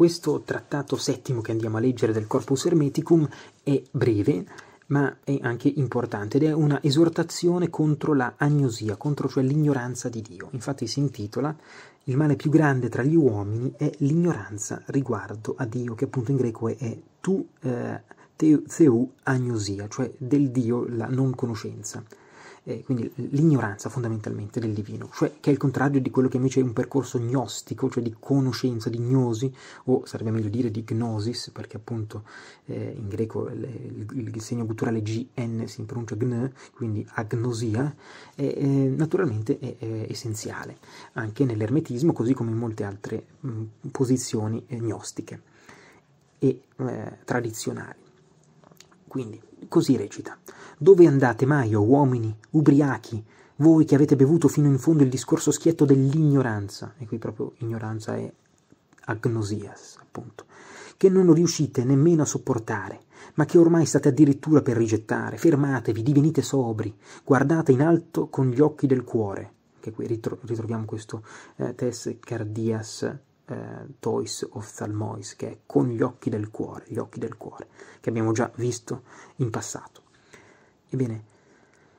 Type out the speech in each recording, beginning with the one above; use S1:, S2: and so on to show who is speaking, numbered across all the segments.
S1: Questo trattato settimo che andiamo a leggere del Corpus Hermeticum è breve, ma è anche importante ed è una esortazione contro la agnosia, contro cioè l'ignoranza di Dio. Infatti si intitola Il male più grande tra gli uomini è l'ignoranza riguardo a Dio, che appunto in greco è, tu eh, teu, teu agnosia, cioè del Dio la non conoscenza eh, quindi l'ignoranza fondamentalmente del divino, cioè che è il contrario di quello che invece è un percorso gnostico, cioè di conoscenza, di gnosi, o sarebbe meglio dire di gnosis, perché appunto eh, in greco il, il, il, segno gutturale gn si pronuncia gn, quindi agnosia, è, è, naturalmente è, è, essenziale, anche nell'ermetismo, così come in molte altre mh, posizioni eh, gnostiche e eh, tradizionali. Quindi, così recita. Dove andate mai, o uomini, ubriachi, voi che avete bevuto fino in fondo il discorso schietto dell'ignoranza, e qui proprio ignoranza è agnosias, appunto, che non riuscite nemmeno a sopportare, ma che ormai state addirittura per rigettare. Fermatevi, divenite sobri, guardate in alto con gli occhi del cuore. Che qui ritro ritroviamo questo eh, tes cardias eh, tois ophthalmois, che è con gli occhi del cuore, gli occhi del cuore, che abbiamo già visto in passato. Ebbene,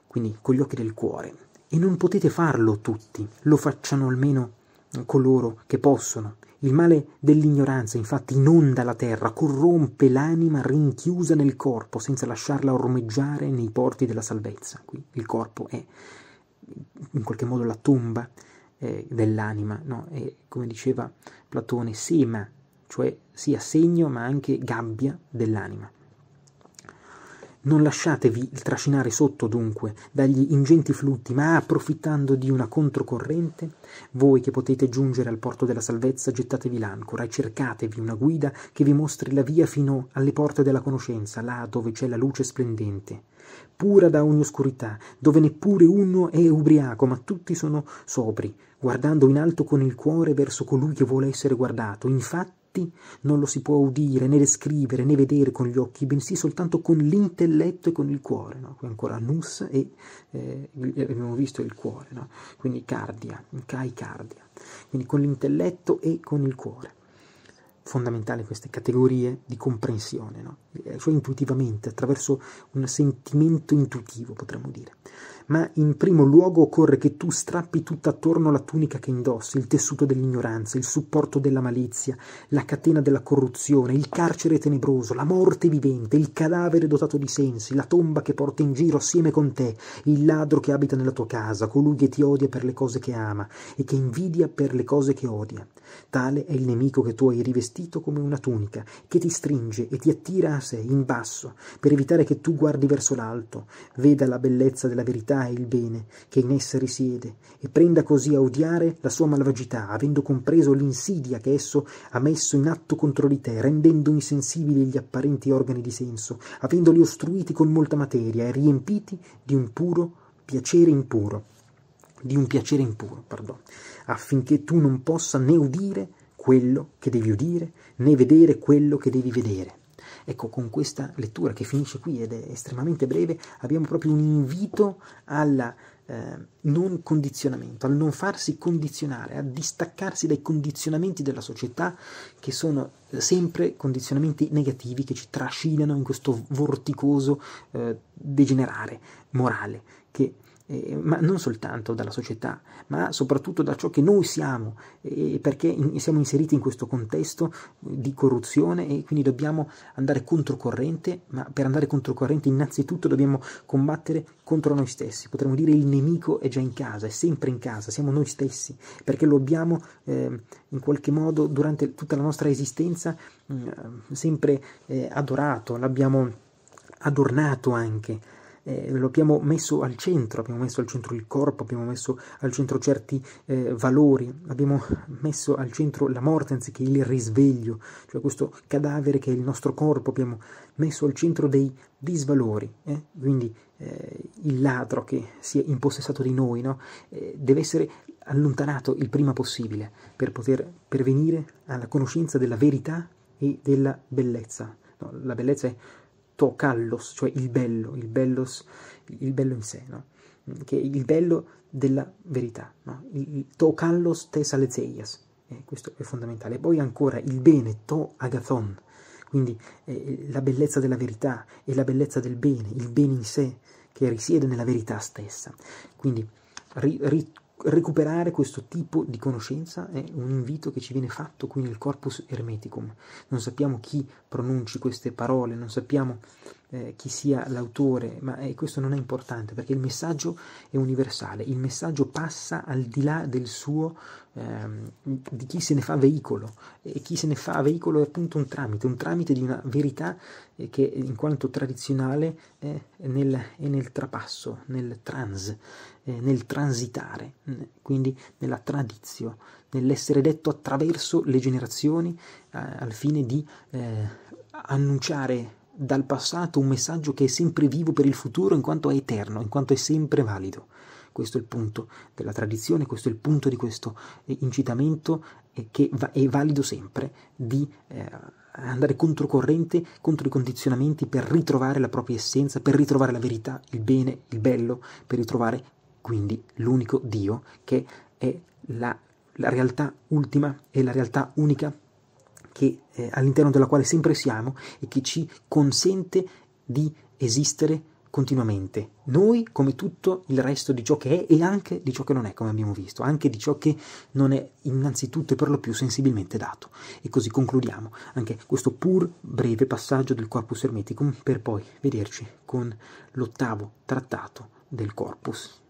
S1: quindi con gli occhi del cuore. E non potete farlo tutti, lo facciano almeno coloro che possono. Il male dell'ignoranza infatti inonda la terra, corrompe l'anima rinchiusa nel corpo senza lasciarla ormeggiare nei porti della salvezza. Qui il corpo è in qualche modo la tomba eh, dell'anima, no? e, come diceva Platone, sema, cioè sia segno ma anche gabbia dell'anima. Non lasciatevi trascinare sotto dunque dagli ingenti flutti, ma approfittando di una controcorrente, voi che potete giungere al porto della salvezza, gettatevi l'ancora e cercatevi una guida che vi mostri la via fino alle porte della conoscenza, là dove c'è la luce splendente, pura da ogni oscurità, dove neppure uno è ubriaco, ma tutti sono sobri, guardando in alto con il cuore verso colui che vuole essere guardato. Infatti, fatti non lo si può udire, né descrivere, né vedere con gli occhi, bensì soltanto con l'intelletto e con il cuore. No? Qui ancora nus e eh, eh abbiamo visto il cuore, no? quindi cardia, caicardia, quindi con l'intelletto e con il cuore. Fondamentale queste categorie di comprensione, no? Eh, cioè intuitivamente, attraverso un sentimento intuitivo potremmo dire ma in primo luogo occorre che tu strappi tutt'attorno la tunica che indossi, il tessuto dell'ignoranza, il supporto della malizia, la catena della corruzione, il carcere tenebroso, la morte vivente, il cadavere dotato di sensi, la tomba che porta in giro assieme con te, il ladro che abita nella tua casa, colui che ti odia per le cose che ama e che invidia per le cose che odia. Tale è il nemico che tu hai rivestito come una tunica, che ti stringe e ti attira a sé in basso, per evitare che tu guardi verso l'alto, veda la bellezza della verità verità e il bene che in essa risiede, e prenda così a odiare la sua malvagità, avendo compreso l'insidia che esso ha messo in atto contro di te, rendendo insensibili gli apparenti organi di senso, avendoli ostruiti con molta materia e riempiti di un puro piacere impuro, di un piacere impuro, pardon, affinché tu non possa né udire quello che devi udire, né vedere quello che devi vedere. Ecco, con questa lettura che finisce qui ed è estremamente breve, abbiamo proprio un invito al eh, non condizionamento, al non farsi condizionare, a distaccarsi dai condizionamenti della società che sono eh, sempre condizionamenti negativi che ci trascinano in questo vorticoso eh, degenerare morale che eh, ma non soltanto dalla società, ma soprattutto da ciò che noi siamo, eh, perché in, siamo inseriti in questo contesto eh, di corruzione e quindi dobbiamo andare controcorrente, ma per andare controcorrente innanzitutto dobbiamo combattere contro noi stessi, potremmo dire il nemico è già in casa, è sempre in casa, siamo noi stessi, perché lo abbiamo eh, in qualche modo durante tutta la nostra esistenza mm, sempre eh, adorato, l'abbiamo adornato anche eh, lo abbiamo messo al centro, abbiamo messo al centro il corpo, abbiamo messo al centro certi eh, valori, abbiamo messo al centro la morte anziché il risveglio, cioè questo cadavere che è il nostro corpo, abbiamo messo al centro dei disvalori, eh? quindi eh, il ladro che si è impossessato di noi no? Eh, deve essere allontanato il prima possibile per poter pervenire alla conoscenza della verità e della bellezza. No, la bellezza è to callos, cioè il bello, il, bellos, il bello in sé, no? che è il bello della verità, no? il to callos tes alezeias, eh, questo è fondamentale. Poi ancora il bene, to agathon, quindi eh, la bellezza della verità e la bellezza del bene, il bene in sé che risiede nella verità stessa. Quindi ri, ri, recuperare questo tipo di conoscenza è un invito che ci viene fatto qui nel corpus hermeticum. Non sappiamo chi pronunci queste parole, non sappiamo eh, chi sia l'autore, ma eh, questo non è importante perché il messaggio è universale, il messaggio passa al di là del suo, ehm, di chi se ne fa veicolo e chi se ne fa veicolo è appunto un tramite, un tramite di una verità eh, che in quanto tradizionale eh, è nel, è nel trapasso, nel trans, eh, nel transitare, mm, quindi nella tradizio, nell'essere detto attraverso le generazioni eh, al fine di annunciare dal passato un messaggio che è sempre vivo per il futuro in quanto è eterno, in quanto è sempre valido. Questo è il punto della tradizione, questo è il punto di questo incitamento eh, che è valido sempre di eh, andare controcorrente contro i condizionamenti per ritrovare la propria essenza, per ritrovare la verità, il bene, il bello, per ritrovare quindi l'unico Dio che è la, la realtà ultima e la realtà unica che, eh, all'interno della quale sempre siamo e che ci consente di esistere continuamente, noi come tutto il resto di ciò che è e anche di ciò che non è, come abbiamo visto, anche di ciò che non è innanzitutto e per lo più sensibilmente dato. E così concludiamo anche questo pur breve passaggio del Corpus ermeticum per poi vederci con l'ottavo trattato del Corpus.